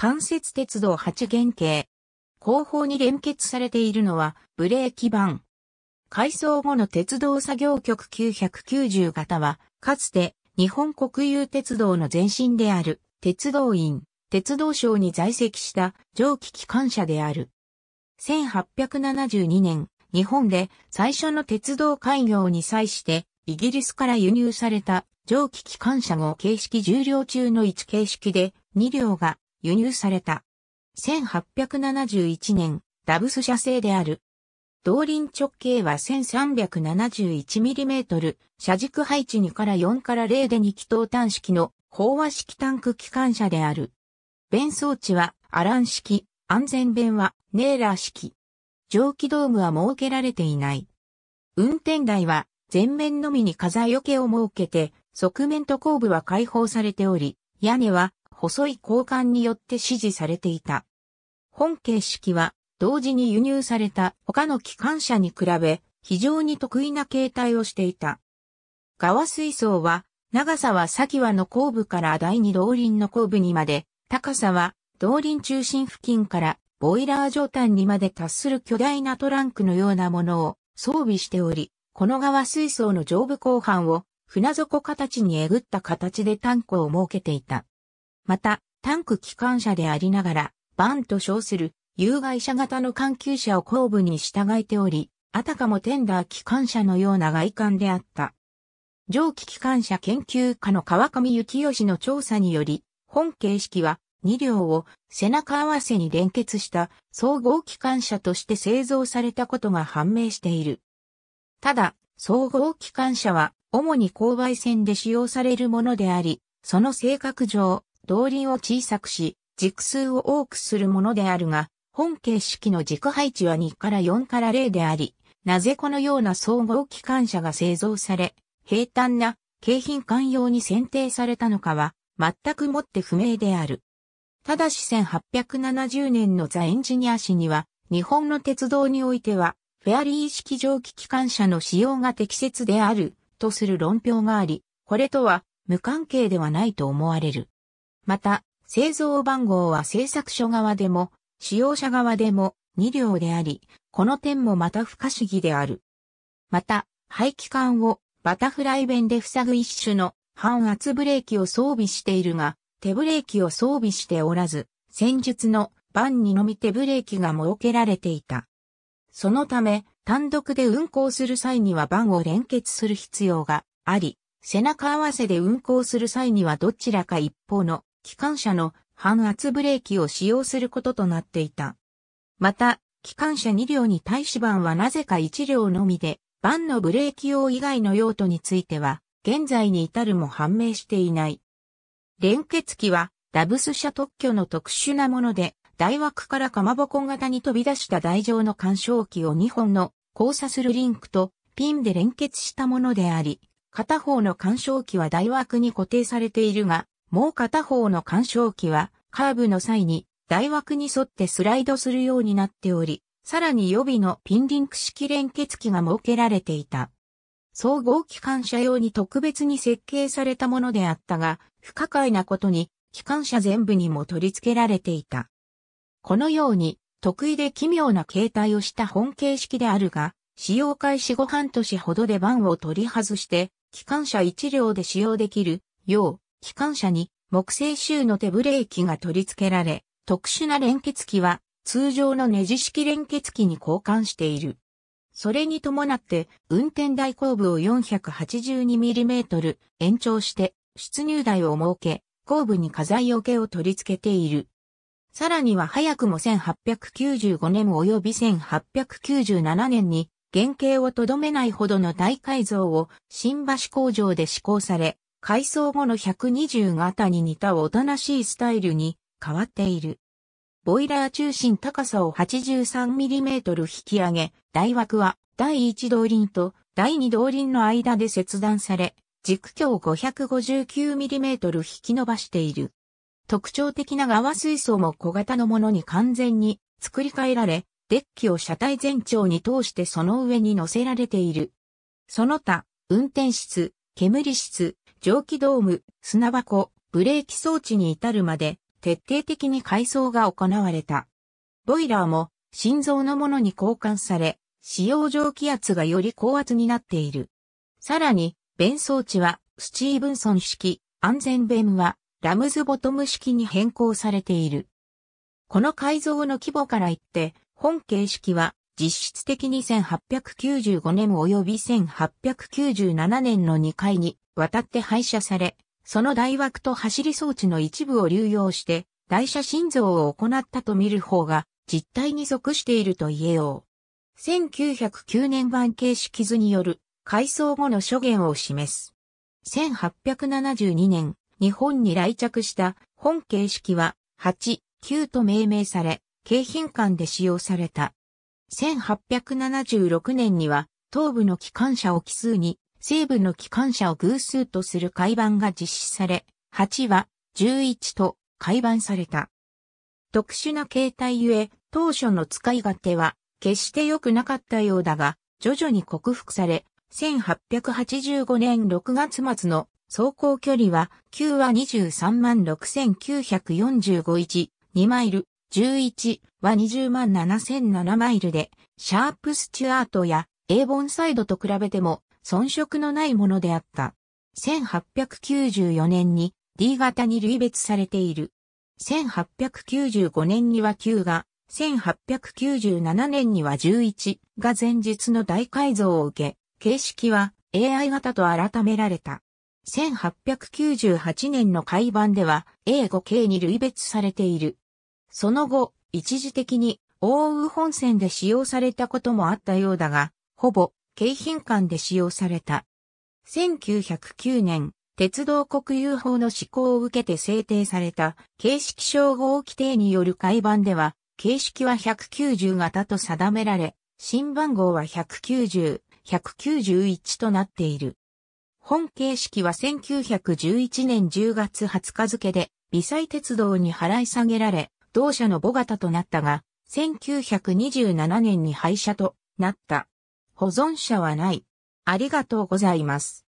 関節鉄道8原型。後方に連結されているのはブレーキ板。改装後の鉄道作業局990型は、かつて日本国有鉄道の前身である鉄道院、鉄道省に在籍した蒸気機関車である。1872年、日本で最初の鉄道開業に際してイギリスから輸入された蒸気機関車号形式重量中の1形式で2両が輸入された。1871年、ダブス社製である。動輪直径は 1371mm、車軸配置2から4から0で2気筒端式の飽和式タンク機関車である。弁装置はアラン式、安全弁はネーラー式。蒸気ドームは設けられていない。運転台は前面のみに風よけを設けて、側面と後部は開放されており、屋根は細い交換によって支持されていた。本形式は同時に輸入された他の機関車に比べ非常に得意な形態をしていた。側水槽は長さは先輪の後部から第二動輪の後部にまで、高さは動輪中心付近からボイラー上端にまで達する巨大なトランクのようなものを装備しており、この側水槽の上部後半を船底形にえぐった形でタンクを設けていた。また、タンク機関車でありながら、バンと称する有害者型の関係車を後部に従えており、あたかもテンダー機関車のような外観であった。蒸気機関車研究家の川上幸義の調査により、本形式は2両を背中合わせに連結した総合機関車として製造されたことが判明している。ただ、総合機関車は主に勾配線で使用されるものであり、その性格上、動輪を小さくし、軸数を多くするものであるが、本形式の軸配置は2から4から0であり、なぜこのような総合機関車が製造され、平坦な景品館用に選定されたのかは、全くもって不明である。ただし1870年のザ・エンジニア誌には、日本の鉄道においては、フェアリー式蒸気機関車の使用が適切である、とする論評があり、これとは無関係ではないと思われる。また、製造番号は製作所側でも、使用者側でも2両であり、この点もまた不可思議である。また、排気管をバタフライ弁で塞ぐ一種の反圧ブレーキを装備しているが、手ブレーキを装備しておらず、戦術の番にのみ手ブレーキが設けられていた。そのため、単独で運行する際には番を連結する必要があり、背中合わせで運行する際にはどちらか一方の機関車の半圧ブレーキを使用することとなっていた。また、機関車2両に対し版はなぜか1両のみで、版のブレーキ用以外の用途については、現在に至るも判明していない。連結機は、ダブス車特許の特殊なもので、大枠からかまぼこ型に飛び出した台上の干渉機を2本の交差するリンクとピンで連結したものであり、片方の干渉機は台枠に固定されているが、もう片方の干渉機は、カーブの際に台枠に沿ってスライドするようになっており、さらに予備のピンリンク式連結機が設けられていた。総合機関車用に特別に設計されたものであったが、不可解なことに、機関車全部にも取り付けられていた。このように、得意で奇妙な形態をした本形式であるが、使用開始後半年ほどで番を取り外して、機関車1両で使用できるよう機関車に木製収の手ブレーキが取り付けられ、特殊な連結機は通常のネジ式連結機に交換している。それに伴って運転台後部を 482mm 延長して出入台を設け、後部に火災財けを取り付けている。さらには早くも1895年及び1897年に原型をとどめないほどの大改造を新橋工場で施行され、改装後の120型に似たおとなしいスタイルに変わっている。ボイラー中心高さを 83mm 引き上げ、台枠は第1動輪と第2動輪の間で切断され、軸橋を 559mm 引き伸ばしている。特徴的な側水槽も小型のものに完全に作り変えられ、デッキを車体全長に通してその上に乗せられている。その他、運転室、煙室、蒸気ドーム、砂箱、ブレーキ装置に至るまで徹底的に改装が行われた。ボイラーも心臓のものに交換され、使用蒸気圧がより高圧になっている。さらに、弁装置はスチーブンソン式、安全弁はラムズボトム式に変更されている。この改造の規模から言って、本形式は実質的に1895年及び1897年の2回に渡って廃車され、その大枠と走り装置の一部を流用して、台車心臓を行ったと見る方が、実態に属していると言えよう。1909年版形式図による、改装後の諸言を示す。1872年、日本に来着した本形式は、8、9と命名され、景品館で使用された。1876年には、東部の機関車を奇数に、西部の機関車を偶数とする改版が実施され、8は11と改版された。特殊な形態ゆえ、当初の使い勝手は決して良くなかったようだが、徐々に克服され、1885年6月末の走行距離は9は23万6945 1、2マイル、11は20万7007マイルで、シャープスチュアートやエーボンサイドと比べても遜色のないものであった。1894年に D 型に類別されている。1895年には9が、1897年には11が前日の大改造を受け、形式は AI 型と改められた。1898年の改版では A5 系に類別されている。その後、一時的に奥羽本線で使用されたこともあったようだが、ほぼ京浜間で使用された。1909年、鉄道国有法の施行を受けて制定された形式称号規定による改版では、形式は190型と定められ、新番号は190、191となっている。本形式は1911年10月20日付で、微細鉄道に払い下げられ、同社の母型となったが、1927年に廃車となった。保存者はない。ありがとうございます。